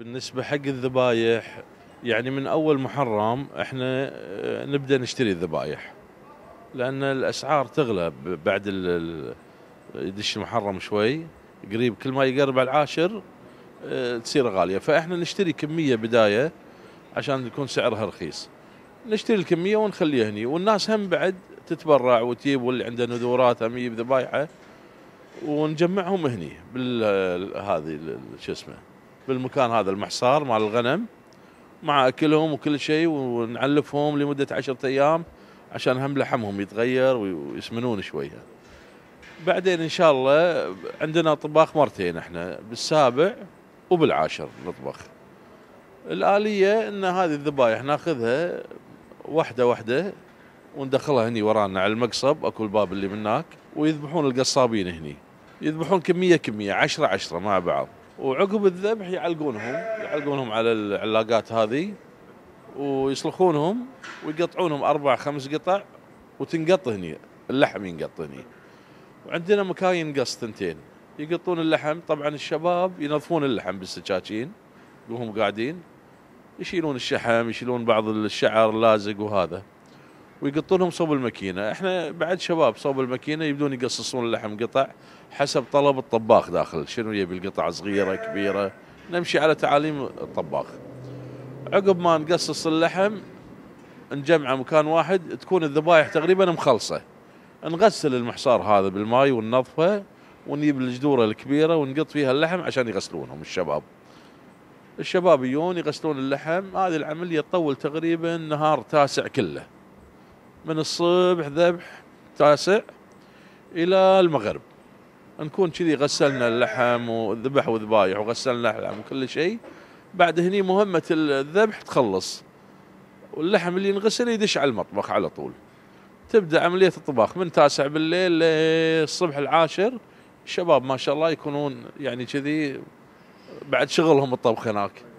بالنسبة حق الذبايح يعني من أول محرم احنا آه، نبدأ نشتري الذبايح لأن الأسعار تغلى بعد يدش المحرم شوي قريب كل ما يقرب على العاشر آه، تصير غالية فاحنا نشتري كمية بداية عشان يكون سعرها رخيص نشتري الكمية ونخليها هني والناس هم بعد تتبرع وتجيب واللي عنده نذورات هم يجيب ذبايحه ونجمعهم هني بالهذه شو اسمه بالمكان هذا المحصار مال الغنم مع اكلهم وكل شيء ونعلفهم لمده عشرة ايام عشان هم لحمهم يتغير ويسمنون شويه. بعدين ان شاء الله عندنا طباخ مرتين احنا بالسابع وبالعاشر نطبخ. الاليه ان هذه الذبايح ناخذها واحده واحده وندخلها هني ورانا على المقصب اكو الباب اللي من هناك ويذبحون القصابين هني. يذبحون كميه كميه عشرة عشرة مع بعض. وعقب الذبح يعلقونهم يعلقونهم على العلاقات هذه ويسلخونهم ويقطعونهم اربع خمس قطع وتنقط هني اللحم ينقط هني وعندنا مكان ينقص ثنتين يقطون اللحم طبعا الشباب ينظفون اللحم بالسكاكين وهم قاعدين يشيلون الشحم يشيلون بعض الشعر اللازق وهذا ويقط لهم صوب الماكينه، احنا بعد شباب صوب الماكينه يبدون يقصصون اللحم قطع حسب طلب الطباخ داخل، شنو يبي القطع صغيره كبيره، نمشي على تعاليم الطباخ. عقب ما نقصص اللحم نجمعه مكان واحد تكون الذبايح تقريبا مخلصه. نغسل المحصار هذا بالماي وننظفه ونجيب الجدوره الكبيره ونقط فيها اللحم عشان يغسلونهم الشباب. الشباب يجون يغسلون اللحم هذه العمليه تطول تقريبا نهار تاسع كله. من الصبح ذبح تاسع الى المغرب نكون كذي غسلنا اللحم وذبح وذبايح وغسلنا اللحم وكل شيء بعد هني مهمه الذبح تخلص واللحم اللي ينغسل يدش على المطبخ على طول تبدا عمليه الطباخ من تاسع بالليل للصبح العاشر الشباب ما شاء الله يكونون يعني كذي بعد شغلهم الطبخ هناك